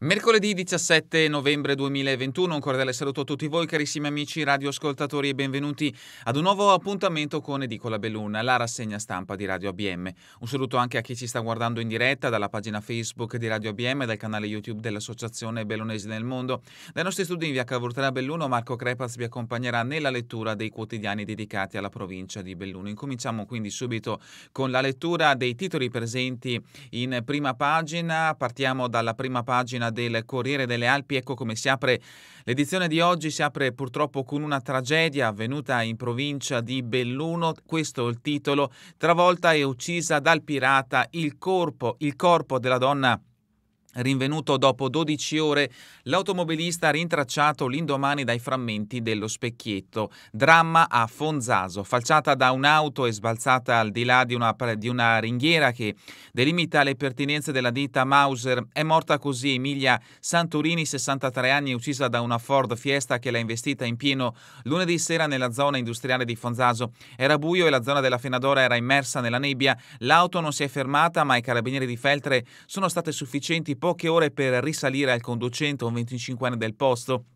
Mercoledì 17 novembre 2021, un cordiale saluto a tutti voi carissimi amici radioascoltatori e benvenuti ad un nuovo appuntamento con Edicola Belluna, la rassegna stampa di Radio ABM. Un saluto anche a chi ci sta guardando in diretta dalla pagina Facebook di Radio ABM, dal canale YouTube dell'Associazione Bellonesi nel Mondo. Dai nostri studi in via Cavortella Belluno, Marco Crepaz vi accompagnerà nella lettura dei quotidiani dedicati alla provincia di Belluno. Incominciamo quindi subito con la lettura dei titoli presenti in prima pagina. Partiamo dalla prima pagina pagina del Corriere delle Alpi. Ecco come si apre l'edizione di oggi. Si apre purtroppo con una tragedia avvenuta in provincia di Belluno. Questo è il titolo. Travolta e uccisa dal pirata il corpo, il corpo della donna Rinvenuto dopo 12 ore, l'automobilista rintracciato l'indomani dai frammenti dello specchietto. Dramma a Fonzaso, falciata da un'auto e sbalzata al di là di una, di una ringhiera che delimita le pertinenze della ditta Mauser. È morta così Emilia Santorini, 63 anni, uccisa da una Ford Fiesta che l'ha investita in pieno lunedì sera nella zona industriale di Fonzaso. Era buio e la zona della Fenadora era immersa nella nebbia. L'auto non si è fermata, ma i carabinieri di Feltre sono state sufficienti poche ore per risalire al conducente, un 25enne del posto,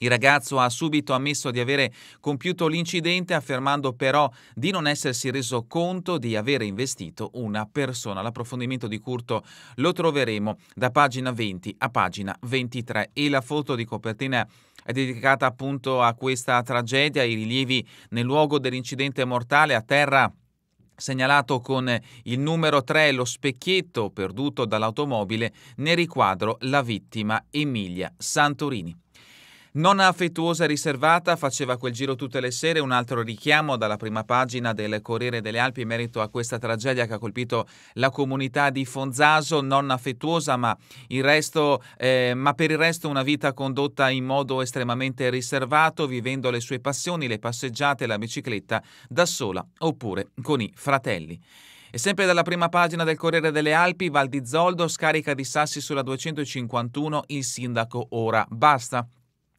il ragazzo ha subito ammesso di avere compiuto l'incidente, affermando però di non essersi reso conto di avere investito una persona. L'approfondimento di Curto lo troveremo da pagina 20 a pagina 23 e la foto di copertina è dedicata appunto a questa tragedia, i rilievi nel luogo dell'incidente mortale a terra segnalato con il numero 3 lo specchietto perduto dall'automobile, ne riquadro la vittima Emilia Santorini. Nonna affettuosa e riservata faceva quel giro tutte le sere, un altro richiamo dalla prima pagina del Corriere delle Alpi in merito a questa tragedia che ha colpito la comunità di Fonzaso, nonna affettuosa ma, il resto, eh, ma per il resto una vita condotta in modo estremamente riservato, vivendo le sue passioni, le passeggiate, la bicicletta da sola oppure con i fratelli. E sempre dalla prima pagina del Corriere delle Alpi, Val di Zoldo, scarica di sassi sulla 251, il sindaco ora basta.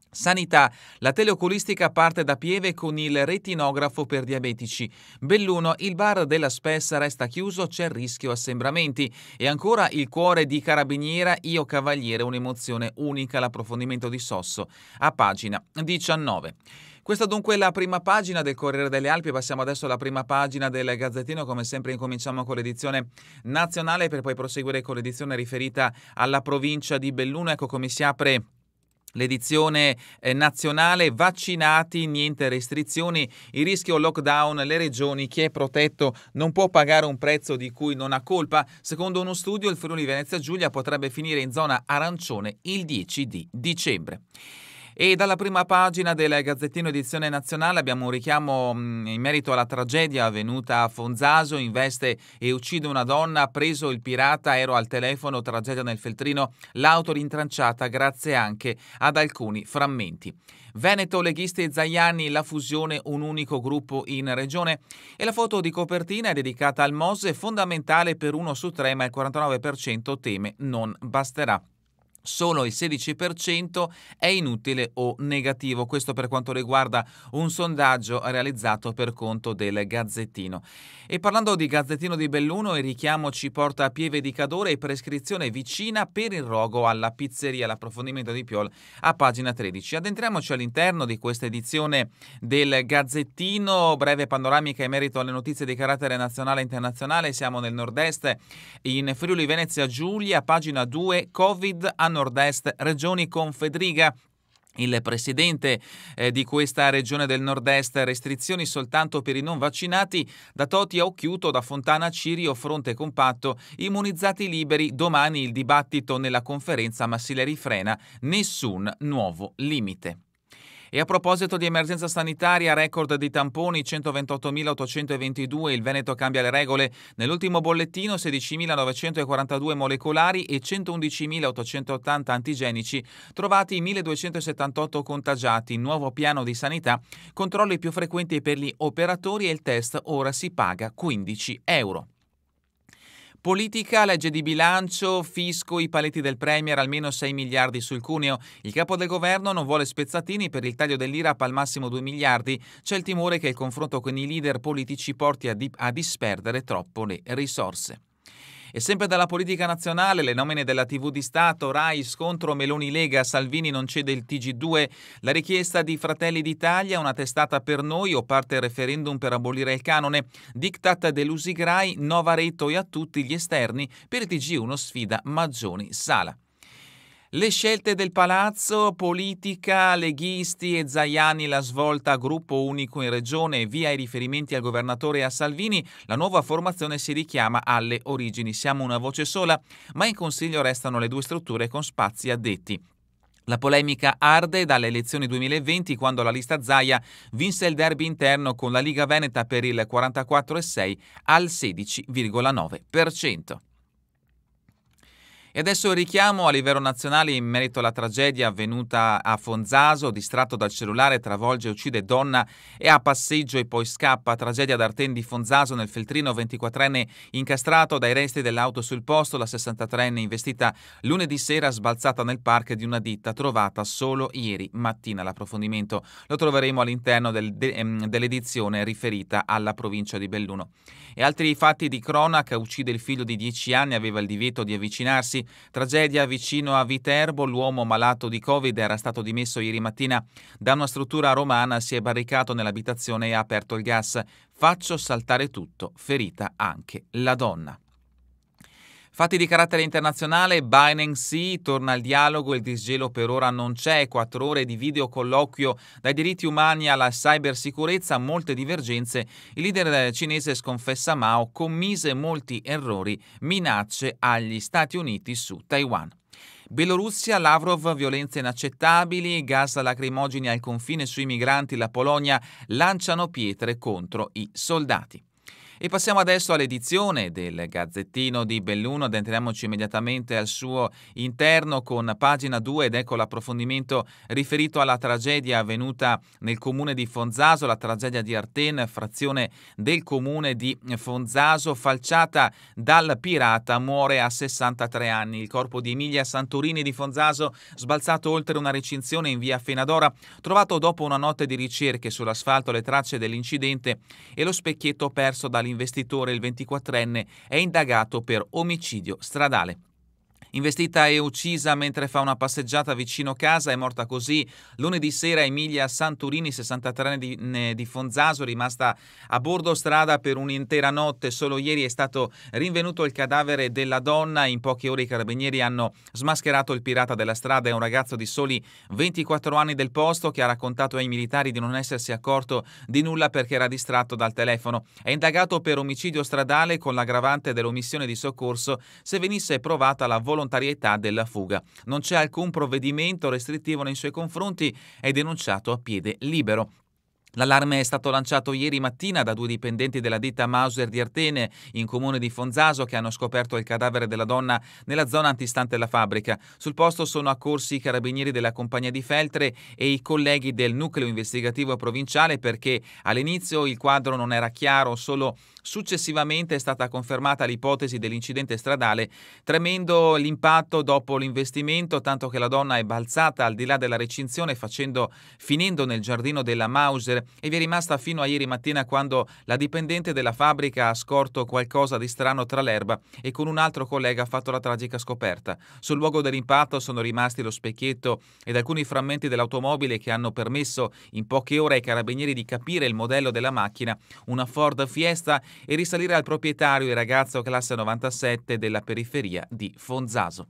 Sanità. La teleoculistica parte da Pieve con il retinografo per diabetici. Belluno, il bar della Spessa resta chiuso, c'è il rischio assembramenti. E ancora il cuore di Carabiniera, Io Cavaliere, un'emozione unica, l'approfondimento di Sosso. A pagina 19. Questa dunque è la prima pagina del Corriere delle Alpi, passiamo adesso alla prima pagina del Gazzettino, come sempre incominciamo con l'edizione nazionale per poi proseguire con l'edizione riferita alla provincia di Belluno, ecco come si apre l'edizione eh, nazionale vaccinati, niente restrizioni, il rischio lockdown, le regioni, chi è protetto non può pagare un prezzo di cui non ha colpa. Secondo uno studio il Friuli Venezia Giulia potrebbe finire in zona arancione il 10 di dicembre. E dalla prima pagina del Gazzettino Edizione Nazionale abbiamo un richiamo mm, in merito alla tragedia avvenuta a Fonzaso, investe e uccide una donna, preso il pirata, ero al telefono, tragedia nel Feltrino, l'auto rintranciata grazie anche ad alcuni frammenti. Veneto, leghisti e Zaiani, la fusione, un unico gruppo in regione. E la foto di copertina è dedicata al MOSE, fondamentale per uno su tre, ma il 49% teme non basterà solo il 16% è inutile o negativo. Questo per quanto riguarda un sondaggio realizzato per conto del Gazzettino. E parlando di Gazzettino di Belluno, il richiamo ci porta a Pieve di Cadore e prescrizione vicina per il rogo alla pizzeria. L'approfondimento di Piol a pagina 13. Addentriamoci all'interno di questa edizione del Gazzettino, breve panoramica in merito alle notizie di carattere nazionale e internazionale. Siamo nel nord-est, in Friuli Venezia Giulia, pagina 2, Covid hanno nord-est regioni Confedriga il presidente eh, di questa regione del nord-est, restrizioni soltanto per i non vaccinati, da Toti a Occhiuto, da Fontana a Cirio, fronte compatto, immunizzati liberi, domani il dibattito nella conferenza ma si le rifrena, nessun nuovo limite. E a proposito di emergenza sanitaria, record di tamponi 128.822, il Veneto cambia le regole. Nell'ultimo bollettino 16.942 molecolari e 111.880 antigenici, trovati 1.278 contagiati, nuovo piano di sanità, controlli più frequenti per gli operatori e il test ora si paga 15 euro. Politica, legge di bilancio, fisco, i paletti del Premier, almeno 6 miliardi sul cuneo. Il capo del governo non vuole spezzatini per il taglio dell'IRAP al massimo 2 miliardi. C'è il timore che il confronto con i leader politici porti a, di- a disperdere troppo le risorse. E sempre dalla politica nazionale, le nomine della TV di Stato, Rai, scontro Meloni Lega, Salvini non cede il TG2, la richiesta di Fratelli d'Italia, una testata per noi o parte referendum per abolire il canone, diktat dell'Usigrai, Novaretto e a tutti gli esterni, per il TG1 sfida Maggioni Sala. Le scelte del palazzo, politica, leghisti e Zaiani, la svolta gruppo unico in regione via i riferimenti al governatore e a Salvini, la nuova formazione si richiama alle origini. Siamo una voce sola, ma in consiglio restano le due strutture con spazi addetti. La polemica arde dalle elezioni 2020 quando la lista Zaia vinse il derby interno con la Liga Veneta per il 44,6 al 16,9%. E adesso il richiamo a livello nazionale in merito alla tragedia avvenuta a Fonzaso, distratto dal cellulare, travolge e uccide donna e a passeggio e poi scappa. Tragedia ad di Fonzaso nel Feltrino, 24enne incastrato dai resti dell'auto sul posto, la 63enne investita lunedì sera sbalzata nel parco di una ditta trovata solo ieri mattina. L'approfondimento lo troveremo all'interno del, de, ehm, dell'edizione riferita alla provincia di Belluno. E altri fatti di cronaca, uccide il figlio di 10 anni, aveva il divieto di avvicinarsi Tragedia vicino a Viterbo, l'uomo malato di Covid era stato dimesso ieri mattina da una struttura romana, si è barricato nell'abitazione e ha aperto il gas. Faccio saltare tutto, ferita anche la donna. Fatti di carattere internazionale, Binance torna al dialogo, il disgelo per ora non c'è, quattro ore di videocolloquio dai diritti umani alla cybersicurezza, molte divergenze, il leader cinese sconfessa Mao commise molti errori, minacce agli Stati Uniti su Taiwan. Bielorussia, Lavrov, violenze inaccettabili, gas lacrimogeni al confine sui migranti, la Polonia lanciano pietre contro i soldati. E passiamo adesso all'edizione del Gazzettino di Belluno, addentriamoci immediatamente al suo interno con pagina 2 ed ecco l'approfondimento riferito alla tragedia avvenuta nel comune di Fonzaso, la tragedia di Arten, frazione del comune di Fonzaso, falciata dal pirata, muore a 63 anni. Il corpo di Emilia Santorini di Fonzaso, sbalzato oltre una recinzione in via Fenadora, trovato dopo una notte di ricerche sull'asfalto le tracce dell'incidente e lo specchietto perso dall'interno l'investitore, il 24enne, è indagato per omicidio stradale. Investita e uccisa mentre fa una passeggiata vicino casa, è morta così lunedì sera Emilia Santurini, 63 enne di, di Fonzaso, rimasta a bordo strada per un'intera notte. Solo ieri è stato rinvenuto il cadavere della donna. In poche ore i carabinieri hanno smascherato il pirata della strada. È un ragazzo di soli 24 anni del posto che ha raccontato ai militari di non essersi accorto di nulla perché era distratto dal telefono. È indagato per omicidio stradale con l'aggravante dell'omissione di soccorso se venisse provata la volontà volontarietà della fuga. Non c'è alcun provvedimento restrittivo nei suoi confronti, è denunciato a piede libero. L'allarme è stato lanciato ieri mattina da due dipendenti della ditta Mauser di Artene, in comune di Fonzaso, che hanno scoperto il cadavere della donna nella zona antistante la fabbrica. Sul posto sono accorsi i carabinieri della compagnia di Feltre e i colleghi del nucleo investigativo provinciale perché all'inizio il quadro non era chiaro, solo Successivamente è stata confermata l'ipotesi dell'incidente stradale, tremendo l'impatto dopo l'investimento, tanto che la donna è balzata al di là della recinzione facendo, finendo nel giardino della Mauser e vi è rimasta fino a ieri mattina quando la dipendente della fabbrica ha scorto qualcosa di strano tra l'erba e con un altro collega ha fatto la tragica scoperta. Sul luogo dell'impatto sono rimasti lo specchietto ed alcuni frammenti dell'automobile che hanno permesso in poche ore ai carabinieri di capire il modello della macchina, una Ford Fiesta e risalire al proprietario e ragazzo classe 97 della periferia di Fonzaso.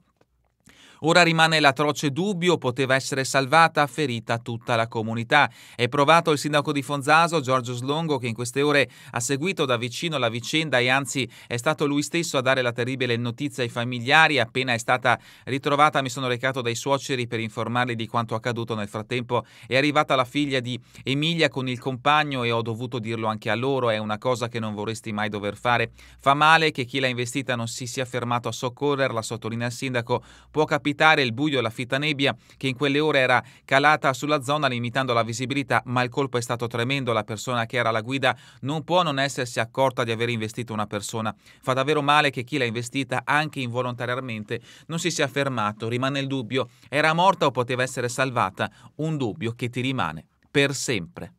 Ora rimane l'atroce dubbio, poteva essere salvata, ferita tutta la comunità. È provato il sindaco di Fonzaso, Giorgio Slongo, che in queste ore ha seguito da vicino la vicenda e anzi è stato lui stesso a dare la terribile notizia ai familiari. Appena è stata ritrovata mi sono recato dai suoceri per informarli di quanto accaduto. Nel frattempo è arrivata la figlia di Emilia con il compagno e ho dovuto dirlo anche a loro, è una cosa che non vorresti mai dover fare. Fa male che chi l'ha investita non si sia fermato a soccorrerla, sottolinea il sindaco, può capire capitare il buio e la fitta nebbia che in quelle ore era calata sulla zona limitando la visibilità, ma il colpo è stato tremendo. La persona che era alla guida non può non essersi accorta di aver investito una persona. Fa davvero male che chi l'ha investita, anche involontariamente, non si sia fermato. Rimane il dubbio, era morta o poteva essere salvata? Un dubbio che ti rimane per sempre.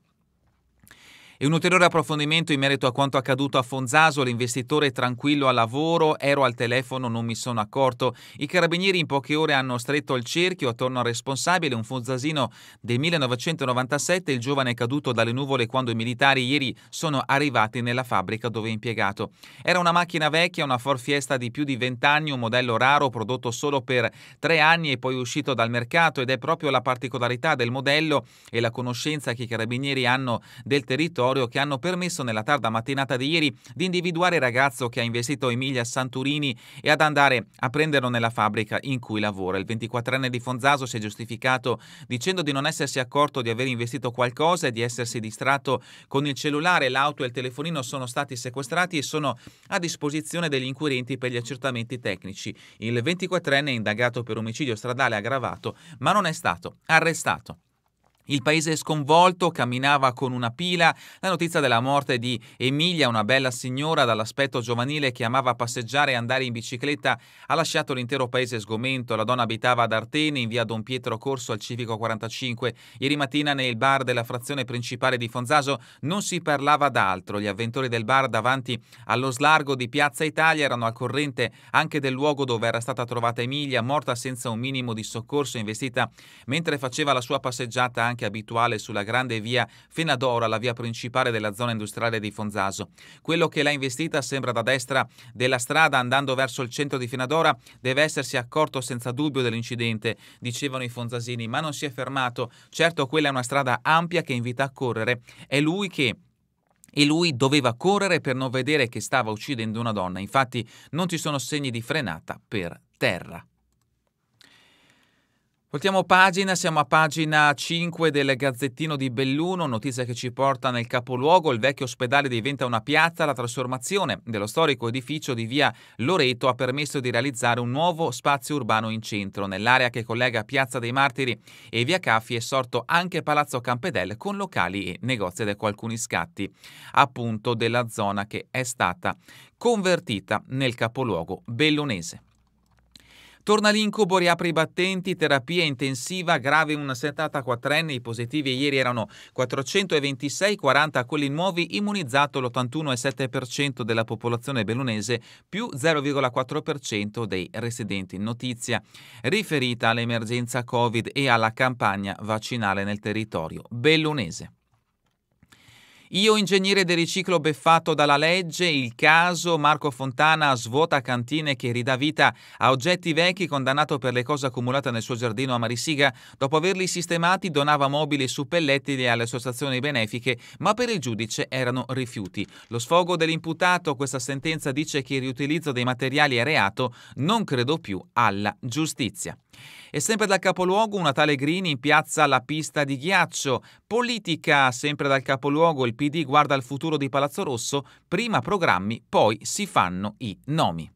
E un ulteriore approfondimento in merito a quanto accaduto a Fonzaso, l'investitore tranquillo al lavoro, ero al telefono, non mi sono accorto. I carabinieri in poche ore hanno stretto il cerchio attorno al responsabile, un fonzasino del 1997, il giovane è caduto dalle nuvole quando i militari ieri sono arrivati nella fabbrica dove è impiegato. Era una macchina vecchia, una Ford Fiesta di più di 20 anni, un modello raro prodotto solo per tre anni e poi uscito dal mercato ed è proprio la particolarità del modello e la conoscenza che i carabinieri hanno del territorio laboratorio che hanno permesso nella tarda mattinata di ieri di individuare il ragazzo che ha investito Emilia Santurini e ad andare a prenderlo nella fabbrica in cui lavora. Il 24enne di Fonzaso si è giustificato dicendo di non essersi accorto di aver investito qualcosa e di essersi distratto con il cellulare, l'auto e il telefonino sono stati sequestrati e sono a disposizione degli inquirenti per gli accertamenti tecnici. Il 24enne è indagato per omicidio stradale aggravato, ma non è stato arrestato. Il paese sconvolto camminava con una pila. La notizia della morte di Emilia, una bella signora dall'aspetto giovanile che amava passeggiare e andare in bicicletta, ha lasciato l'intero paese sgomento. La donna abitava ad Artene, in via Don Pietro Corso al civico 45. Ieri mattina nel bar della frazione principale di Fonzaso non si parlava d'altro. Gli avventori del bar davanti allo slargo di Piazza Italia erano al corrente anche del luogo dove era stata trovata Emilia, morta senza un minimo di soccorso, investita mentre faceva la sua passeggiata anche anche abituale sulla grande via fino ad ora la via principale della zona industriale di Fonzaso. Quello che l'ha investita sembra da destra della strada andando verso il centro di Finadora deve essersi accorto senza dubbio dell'incidente, dicevano i fonzasini, ma non si è fermato. Certo quella è una strada ampia che invita a correre. È lui che e lui doveva correre per non vedere che stava uccidendo una donna. Infatti non ci sono segni di frenata per terra. Voltiamo pagina, siamo a pagina 5 del Gazzettino di Belluno, notizia che ci porta nel capoluogo, il vecchio ospedale diventa una piazza, la trasformazione dello storico edificio di via Loreto ha permesso di realizzare un nuovo spazio urbano in centro. Nell'area che collega Piazza dei Martiri e via Caffi è sorto anche Palazzo Campedel con locali e negozi ed ecco alcuni scatti appunto della zona che è stata convertita nel capoluogo bellunese. Torna l'incubo, riapre i battenti, terapia intensiva, grave una 74 quattrenne, i positivi ieri erano 426, 40 quelli nuovi, immunizzato l'81,7% della popolazione bellunese, più 0,4% dei residenti. Notizia riferita all'emergenza Covid e alla campagna vaccinale nel territorio bellunese. Io ingegnere del riciclo beffato dalla legge, il caso Marco Fontana svuota cantine che ridà vita a oggetti vecchi condannato per le cose accumulate nel suo giardino a Marisiga, dopo averli sistemati donava mobili e suppellettili alle associazioni benefiche, ma per il giudice erano rifiuti. Lo sfogo dell'imputato, questa sentenza dice che il riutilizzo dei materiali è reato, non credo più alla giustizia. E sempre dal capoluogo un Natale Green in piazza La Pista di Ghiaccio. Politica, sempre dal capoluogo il PD guarda al futuro di Palazzo Rosso, prima programmi, poi si fanno i nomi.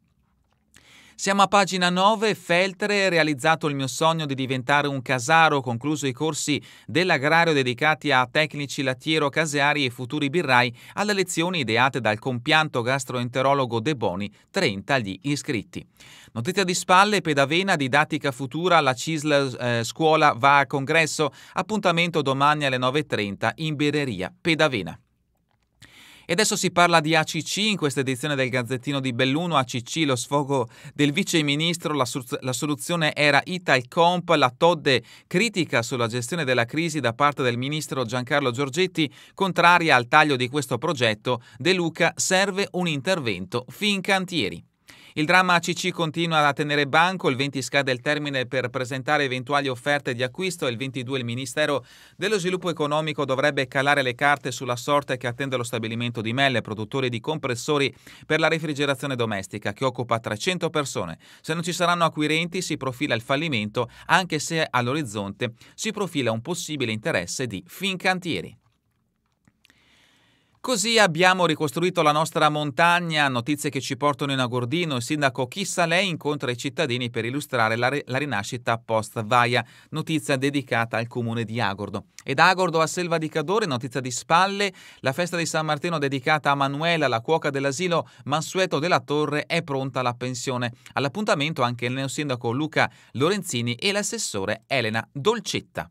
Siamo a pagina 9, Feltre, realizzato il mio sogno di diventare un casaro, concluso i corsi dell'agrario dedicati a tecnici lattiero-caseari e futuri birrai alle lezioni ideate dal compianto gastroenterologo De Boni, 30 gli iscritti. Notizia di spalle, Pedavena, didattica futura, la CISL eh, scuola va a congresso, appuntamento domani alle 9.30 in Bereria, Pedavena. E adesso si parla di ACC in questa edizione del Gazzettino di Belluno. ACC, lo sfogo del vice ministro, la, la soluzione era Italcomp, la Todde critica sulla gestione della crisi da parte del ministro Giancarlo Giorgetti, contraria al taglio di questo progetto. De Luca serve un intervento fin cantieri. Il dramma ACC continua a tenere banco, il 20 scade il termine per presentare eventuali offerte di acquisto e il 22 il Ministero dello Sviluppo Economico dovrebbe calare le carte sulla sorte che attende lo stabilimento di Melle, produttore di compressori per la refrigerazione domestica, che occupa 300 persone. Se non ci saranno acquirenti si profila il fallimento, anche se all'orizzonte si profila un possibile interesse di Fincantieri. Così abbiamo ricostruito la nostra montagna, notizie che ci portano in Agordino. Il sindaco Chissà Lei incontra i cittadini per illustrare la, re- la rinascita post-Vaia, notizia dedicata al comune di Agordo. Ed Agordo a Selva di Cadore, notizia di spalle, la festa di San Martino dedicata a Manuela, la cuoca dell'asilo Mansueto della Torre, è pronta alla pensione. All'appuntamento anche il neosindaco Luca Lorenzini e l'assessore Elena Dolcetta.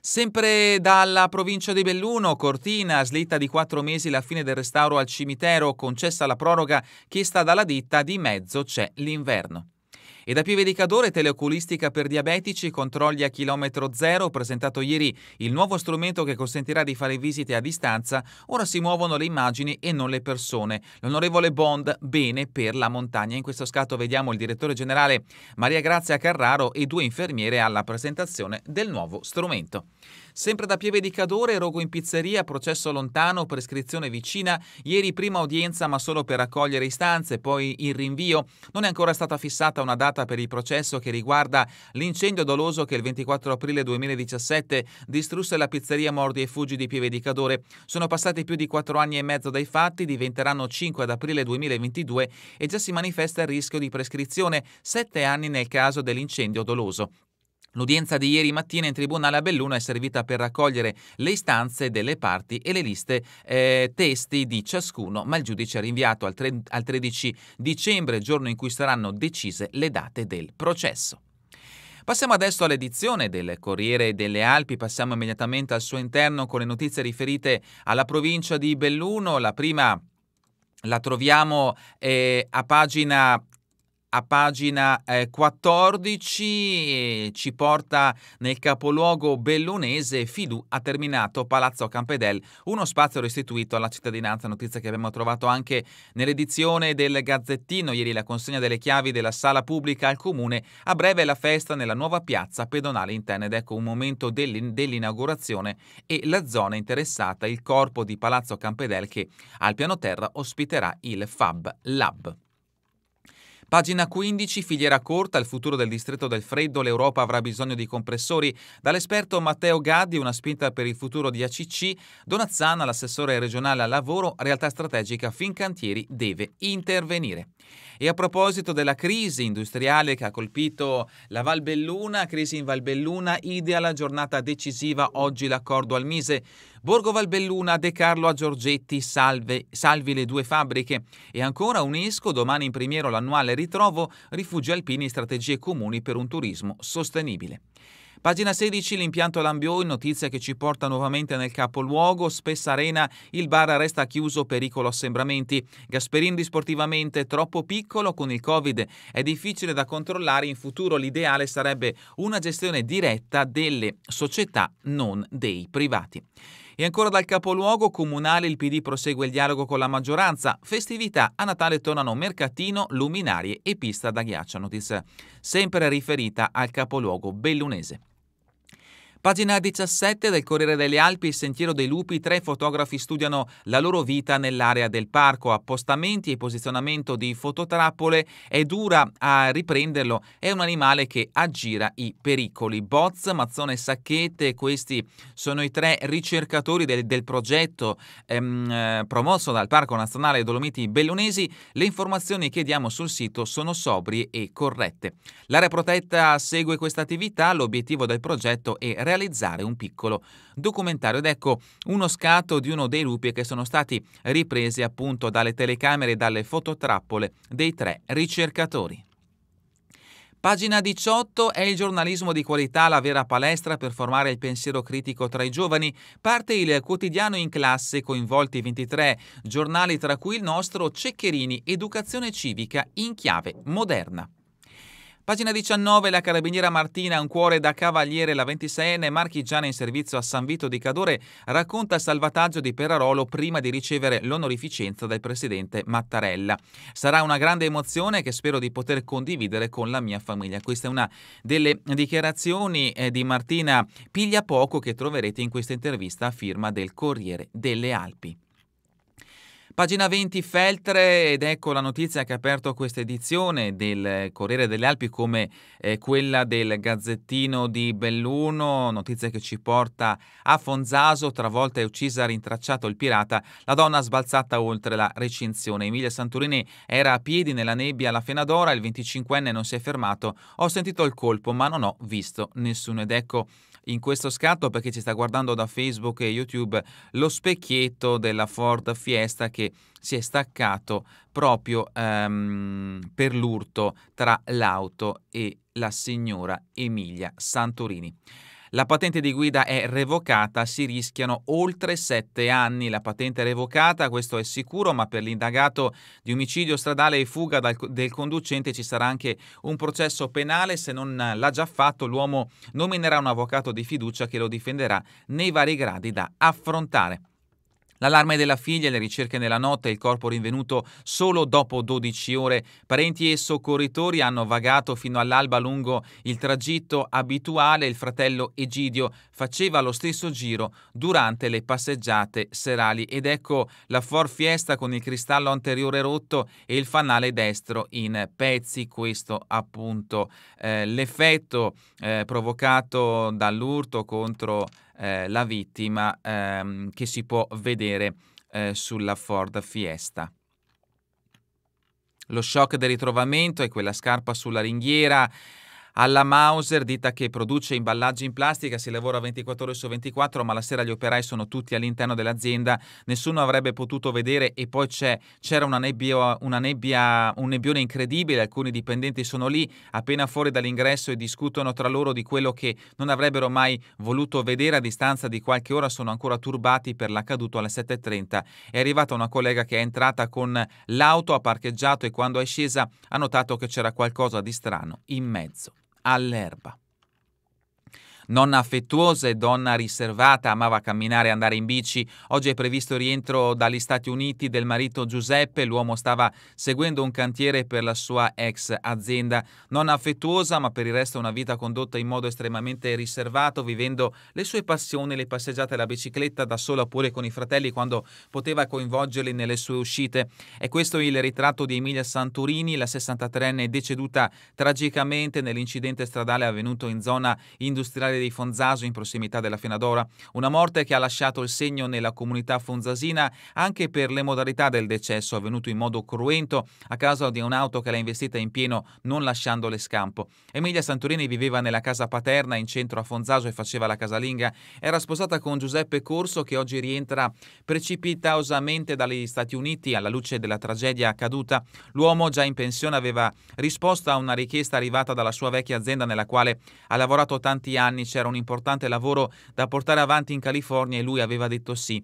Sempre dalla provincia di Belluno, Cortina, slitta di quattro mesi la fine del restauro al cimitero, concessa la proroga chiesta dalla ditta, di mezzo c'è l'inverno. E da Pivedicadore teleoculistica per diabetici, controlli a chilometro zero, presentato ieri il nuovo strumento che consentirà di fare visite a distanza, ora si muovono le immagini e non le persone. L'onorevole Bond, bene per la montagna. In questo scatto vediamo il direttore generale Maria Grazia Carraro e due infermiere alla presentazione del nuovo strumento. Sempre da Pieve di Cadore, rogo in pizzeria, processo lontano, prescrizione vicina. Ieri prima udienza, ma solo per accogliere istanze, poi il rinvio. Non è ancora stata fissata una data per il processo che riguarda l'incendio doloso che il 24 aprile 2017 distrusse la pizzeria Mordi e Fuggi di Pieve di Cadore. Sono passati più di quattro anni e mezzo dai fatti, diventeranno 5 ad aprile 2022 e già si manifesta il rischio di prescrizione, sette anni nel caso dell'incendio doloso. L'udienza di ieri mattina in tribunale a Belluno è servita per raccogliere le istanze delle parti e le liste eh, testi di ciascuno, ma il giudice ha rinviato al, tre- al 13 dicembre, giorno in cui saranno decise le date del processo. Passiamo adesso all'edizione del Corriere delle Alpi, passiamo immediatamente al suo interno con le notizie riferite alla provincia di Belluno, la prima la troviamo eh, a pagina a pagina 14 eh, ci porta nel capoluogo bellunese Fidu ha terminato Palazzo Campedel, uno spazio restituito alla cittadinanza, notizia che abbiamo trovato anche nell'edizione del Gazzettino, ieri la consegna delle chiavi della sala pubblica al comune, a breve la festa nella nuova piazza pedonale interna ed ecco un momento dell'inaugurazione e la zona interessata, il corpo di Palazzo Campedel che al piano terra ospiterà il Fab Lab. Pagina 15, filiera corta, il futuro del distretto del freddo, l'Europa avrà bisogno di compressori. Dall'esperto Matteo Gaddi, una spinta per il futuro di ACC, Donazzana, l'assessore regionale al lavoro, realtà strategica Fincantieri deve intervenire. E a proposito della crisi industriale che ha colpito la Valbelluna, crisi in Valbelluna, idea la giornata decisiva oggi l'accordo al Mise. Borgo Valbelluna, De Carlo a Giorgetti, salve, salvi le due fabbriche. E ancora UNESCO, domani in primiero l'annuale ritrovo, rifugi alpini, strategie comuni per un turismo sostenibile. Pagina 16, l'impianto Lambio, notizia che ci porta nuovamente nel capoluogo, Spessa Arena, il bar resta chiuso, pericolo assembramenti. Gasperin di sportivamente troppo piccolo con il Covid, è difficile da controllare, in futuro l'ideale sarebbe una gestione diretta delle società, non dei privati. E ancora dal capoluogo comunale il PD prosegue il dialogo con la maggioranza. Festività a Natale tornano mercatino, luminarie e pista da ghiaccio. Notiz sempre riferita al capoluogo bellunese. Pagina 17 del Corriere delle Alpi, il Sentiero dei Lupi, tre fotografi studiano la loro vita nell'area del parco, appostamenti e posizionamento di fototrappole, è dura a riprenderlo, è un animale che aggira i pericoli. Boz, Mazzone e Sacchette, questi sono i tre ricercatori del, del progetto ehm, promosso dal Parco Nazionale Dolomiti Bellunesi, le informazioni che diamo sul sito sono sobrie e corrette. L'area protetta segue questa attività, l'obiettivo del progetto è realizzare un piccolo documentario. Ed ecco uno scatto di uno dei lupi che sono stati ripresi appunto dalle telecamere e dalle fototrappole dei tre ricercatori. Pagina 18 è il giornalismo di qualità, la vera palestra per formare il pensiero critico tra i giovani. Parte il quotidiano in classe, coinvolti 23 giornali tra cui il nostro Ceccherini, Educazione civica in chiave moderna. Pagina 19, la carabiniera Martina, un cuore da cavaliere, la 26enne marchigiana in servizio a San Vito di Cadore, racconta il salvataggio di Perarolo prima di ricevere l'onorificenza dal presidente Mattarella. Sarà una grande emozione che spero di poter condividere con la mia famiglia. Questa è una delle dichiarazioni eh, di Martina Pigliapoco che troverete in questa intervista a firma del Corriere delle Alpi. Pagina 20 Feltre ed ecco la notizia che ha aperto questa edizione del Corriere delle Alpi come eh, quella del Gazzettino di Belluno, notizia che ci porta a Fonzaso, travolta e uccisa, rintracciato il pirata, la donna sbalzata oltre la recinzione. Emilia Santurini era a piedi nella nebbia alla Fenadora, il 25enne non si è fermato, ho sentito il colpo ma non ho visto nessuno ed ecco in questo scatto perché ci sta guardando da Facebook e YouTube lo specchietto della Ford Fiesta che si è staccato proprio ehm, per l'urto tra l'auto e la signora Emilia Santorini. La patente di guida è revocata, si rischiano oltre sette anni. La patente è revocata, questo è sicuro, ma per l'indagato di omicidio stradale e fuga dal, del conducente ci sarà anche un processo penale. Se non l'ha già fatto, l'uomo nominerà un avvocato di fiducia che lo difenderà nei vari gradi da affrontare. L'allarme della figlia, le ricerche nella notte, il corpo rinvenuto solo dopo 12 ore. Parenti e soccorritori hanno vagato fino all'alba lungo il tragitto abituale. Il fratello Egidio faceva lo stesso giro durante le passeggiate serali. Ed ecco la forfiesta con il cristallo anteriore rotto e il fanale destro in pezzi. Questo appunto eh, l'effetto eh, provocato dall'urto contro eh, la vittima ehm, che si può vedere eh, sulla Ford Fiesta. Lo shock del ritrovamento è quella scarpa sulla ringhiera alla Mauser, ditta che produce imballaggi in plastica, si lavora 24 ore su 24, ma la sera gli operai sono tutti all'interno dell'azienda, nessuno avrebbe potuto vedere e poi c'era una nebbia, una nebbia, un nebbione incredibile, alcuni dipendenti sono lì appena fuori dall'ingresso e discutono tra loro di quello che non avrebbero mai voluto vedere a distanza di qualche ora, sono ancora turbati per l'accaduto alle 7.30. È arrivata una collega che è entrata con l'auto, ha parcheggiato e quando è scesa ha notato che c'era qualcosa di strano in mezzo all'erba. Nonna affettuosa e donna riservata, amava camminare e andare in bici. Oggi è previsto il rientro dagli Stati Uniti del marito Giuseppe. L'uomo stava seguendo un cantiere per la sua ex azienda. Nonna affettuosa, ma per il resto una vita condotta in modo estremamente riservato, vivendo le sue passioni, le passeggiate alla bicicletta da sola oppure con i fratelli quando poteva coinvolgerli nelle sue uscite. E questo è il ritratto di Emilia Santurini, la 63enne deceduta tragicamente nell'incidente stradale avvenuto in zona industriale Viale dei Fonzaso in prossimità della Fenadora, una morte che ha lasciato il segno nella comunità fonzasina anche per le modalità del decesso avvenuto in modo cruento a causa di un'auto che l'ha investita in pieno non lasciandole scampo. Emilia Santorini viveva nella casa paterna in centro a Fonzaso e faceva la casalinga. Era sposata con Giuseppe Corso che oggi rientra precipitosamente dagli Stati Uniti alla luce della tragedia accaduta. L'uomo già in pensione aveva risposto a una richiesta arrivata dalla sua vecchia azienda nella quale ha lavorato tanti anni c'era un importante lavoro da portare avanti in California e lui aveva detto sì.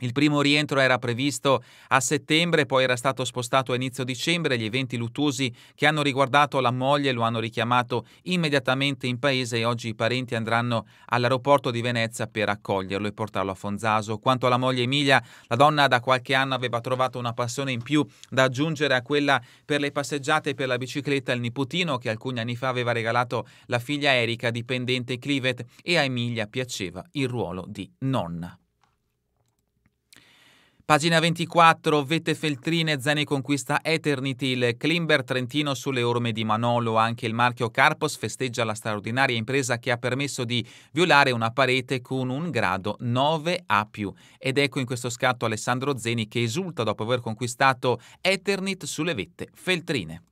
Il primo rientro era previsto a settembre, poi era stato spostato a inizio dicembre. Gli eventi luttuosi che hanno riguardato la moglie lo hanno richiamato immediatamente in paese e oggi i parenti andranno all'aeroporto di Venezia per accoglierlo e portarlo a Fonzaso. Quanto alla moglie Emilia, la donna da qualche anno aveva trovato una passione in più da aggiungere a quella per le passeggiate e per la bicicletta al nipotino che alcuni anni fa aveva regalato la figlia Erika, dipendente Clivet, e a Emilia piaceva il ruolo di nonna. Pagina 24, Vette Feltrine, Zeni conquista il Klimber Trentino sulle orme di Manolo, anche il marchio Carpos festeggia la straordinaria impresa che ha permesso di violare una parete con un grado 9A+. Ed ecco in questo scatto Alessandro Zeni che esulta dopo aver conquistato Eternit sulle vette Feltrine.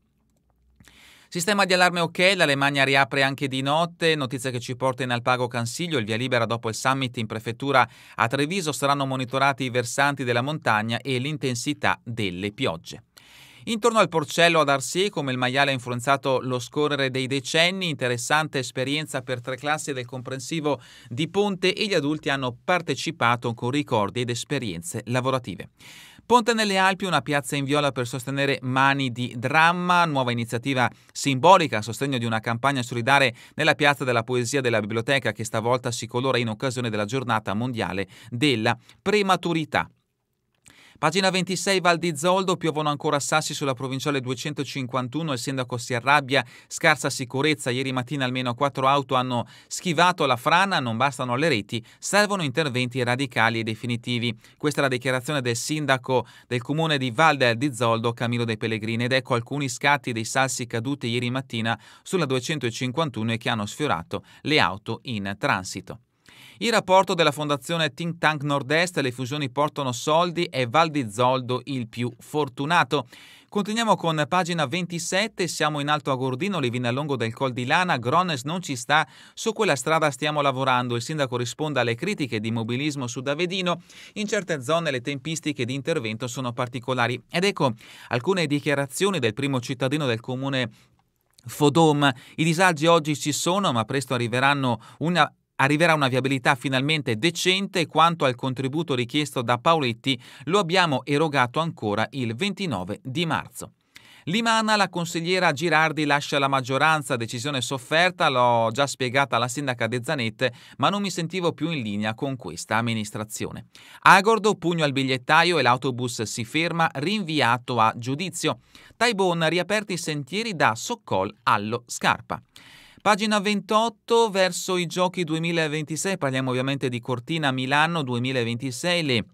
Sistema di allarme ok, l'Alemagna riapre anche di notte, notizia che ci porta in Alpago Cansiglio, il via libera dopo il summit in prefettura a Treviso saranno monitorati i versanti della montagna e l'intensità delle piogge. Intorno al porcello ad Arsi, come il maiale ha influenzato lo scorrere dei decenni, interessante esperienza per tre classi del comprensivo di Ponte e gli adulti hanno partecipato con ricordi ed esperienze lavorative. Ponte nelle Alpi, una piazza in viola per sostenere Mani di Dramma, nuova iniziativa simbolica a sostegno di una campagna solidare nella piazza della poesia della biblioteca che stavolta si colora in occasione della giornata mondiale della prematurità. Pagina 26 Val di Zoldo, piovono ancora sassi sulla provinciale 251, il sindaco si arrabbia, scarsa sicurezza, ieri mattina almeno quattro auto hanno schivato la frana, non bastano le reti, servono interventi radicali e definitivi. Questa è la dichiarazione del sindaco del comune di Val di Zoldo, Camillo dei Pellegrini, ed ecco alcuni scatti dei sassi caduti ieri mattina sulla 251 e che hanno sfiorato le auto in transito. Il rapporto della fondazione Think Tank Nord-Est Le fusioni portano soldi e Val di Zoldo il più fortunato. Continuiamo con pagina 27, siamo in Alto Agordino, Livina Longo del Col di Lana, Grones non ci sta, su quella strada stiamo lavorando, il sindaco risponde alle critiche di mobilismo su Davedino, in certe zone le tempistiche di intervento sono particolari. Ed ecco alcune dichiarazioni del primo cittadino del comune Fodom. I disagi oggi ci sono, ma presto arriveranno una arriverà una viabilità finalmente decente quanto al contributo richiesto da Paoletti lo abbiamo erogato ancora il 29 di marzo. Limana, la consigliera Girardi lascia la maggioranza, decisione sofferta, l'ho già spiegata alla sindaca De Zanette, ma non mi sentivo più in linea con questa amministrazione. Agordo, pugno al bigliettaio e l'autobus si ferma, rinviato a giudizio. Taibon, riaperti i sentieri da Soccol allo Scarpa. Pagina 28 verso i giochi 2026, parliamo ovviamente di Cortina Milano 2026, le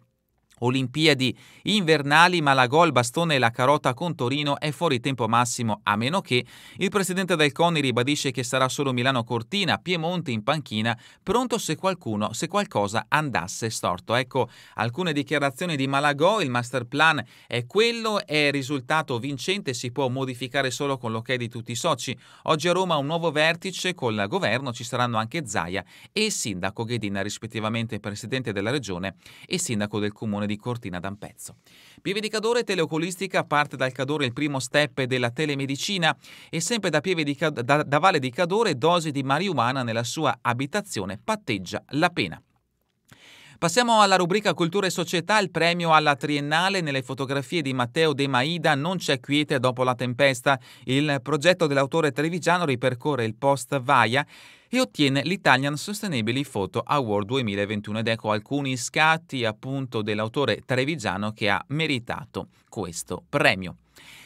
Olimpiadi invernali, ma la gol, bastone e la carota con Torino è fuori tempo massimo, a meno che il presidente del CONI ribadisce che sarà solo Milano Cortina, Piemonte in panchina, pronto se qualcuno, se qualcosa andasse storto. Ecco alcune dichiarazioni di Malagò, il master plan è quello, è risultato vincente, si può modificare solo con l'ok di tutti i soci. Oggi a Roma un nuovo vertice col governo, ci saranno anche Zaia e il sindaco Ghedina, rispettivamente presidente della regione e sindaco del comune di Cortina d'Ampezzo. Pieve di Cadore Teleocolistica parte dal Cadore il primo step della telemedicina e sempre da, Pieve di Cadore, da, da Valle di Cadore dosi di marijuana nella sua abitazione patteggia la pena. Passiamo alla rubrica Cultura e Società, il premio alla triennale nelle fotografie di Matteo De Maida, Non c'è quiete dopo la tempesta. Il progetto dell'autore trevigiano ripercorre il post-vaia e ottiene l'Italian Sustainability Photo Award 2021 ed ecco alcuni scatti appunto dell'autore trevigiano che ha meritato questo premio.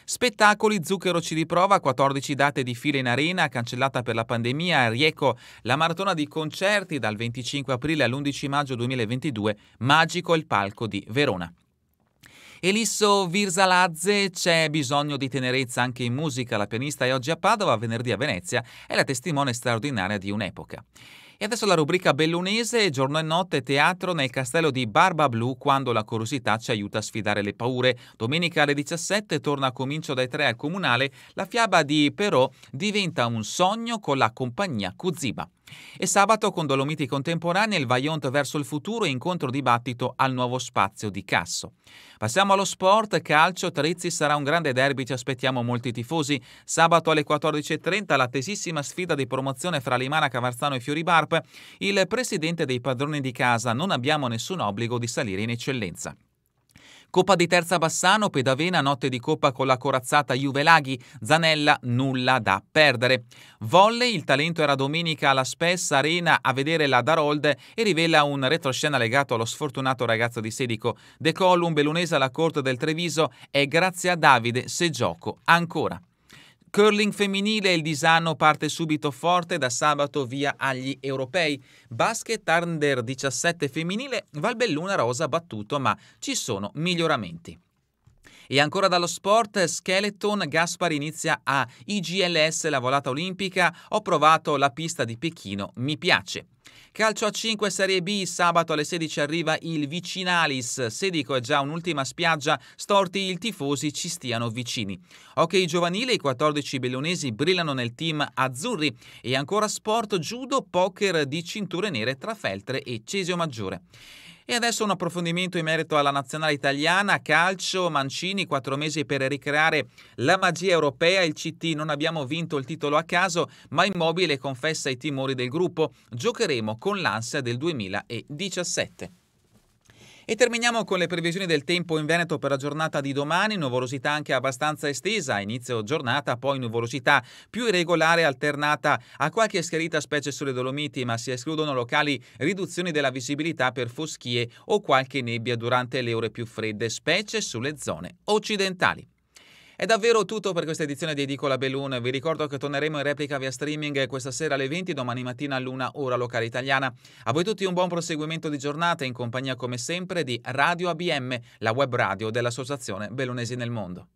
Spettacoli, Zucchero ci riprova, 14 date di fila in arena, cancellata per la pandemia, Rieco, la maratona di concerti dal 25 aprile all'11 maggio 2022, magico il palco di Verona. Elisso Virsaladze c'è bisogno di tenerezza anche in musica, la pianista è oggi a Padova, venerdì a Venezia, è la testimone straordinaria di un'epoca. E adesso la rubrica bellunese, giorno e notte, teatro nel castello di Barba Blu quando la curiosità ci aiuta a sfidare le paure. Domenica alle 17 torna a comincio dai 3 al comunale, la fiaba di Però diventa un sogno con la compagnia Cuziba. E sabato con Dolomiti Contemporanei il Vaillant verso il futuro e incontro dibattito al nuovo spazio di Casso. Passiamo allo sport, calcio, Trizzi sarà un grande derby, ci aspettiamo molti tifosi. Sabato alle 14.30 l'attesissima sfida di promozione fra Limana, Cavarzano e Fioribarp. Il presidente dei padroni di casa non abbiamo nessun obbligo di salire in eccellenza. Coppa di Terza Bassano, Pedavena, notte di coppa con la corazzata Juve Laghi, Zanella nulla da perdere. Volle, il talento era domenica alla Spessa Arena a vedere la Darold e rivela un retroscena legato allo sfortunato ragazzo di Sedico. De Colum, belunese alla corte del Treviso, è grazie a Davide se gioco ancora. Curling femminile, il Disano parte subito forte da sabato via agli europei. Basket under 17 femminile, Valbelluna Rosa battuto, ma ci sono miglioramenti. E ancora dallo sport, Skeleton Gaspar inizia a IGLS la volata olimpica. Ho provato la pista di Pechino, mi piace. Calcio a 5 Serie B, sabato alle 16 arriva il Vicinalis. Sedico è già un'ultima spiaggia, storti il tifosi ci stiano vicini. Hockey giovanile, i 14 bellonesi brillano nel team azzurri e ancora sport, judo, poker di cinture nere tra Feltre e Cesio Maggiore. E adesso un approfondimento in merito alla nazionale italiana, calcio, Mancini, quattro mesi per ricreare la magia europea, il CT non abbiamo vinto il titolo a caso, ma Immobile confessa i timori del gruppo, giocheremo con l'ansia del 2017. E terminiamo con le previsioni del tempo in Veneto per la giornata di domani, nuvolosità anche abbastanza estesa, inizio giornata, poi nuvolosità più irregolare alternata a qualche schiarita specie sulle Dolomiti, ma si escludono locali riduzioni della visibilità per foschie o qualche nebbia durante le ore più fredde, specie sulle zone occidentali. È davvero tutto per questa edizione di Edicola Belloon. Vi ricordo che torneremo in replica via streaming questa sera alle 20, domani mattina all'una ora locale italiana. A voi tutti un buon proseguimento di giornata in compagnia come sempre di Radio ABM, la web radio dell'Associazione Bellunesi nel Mondo.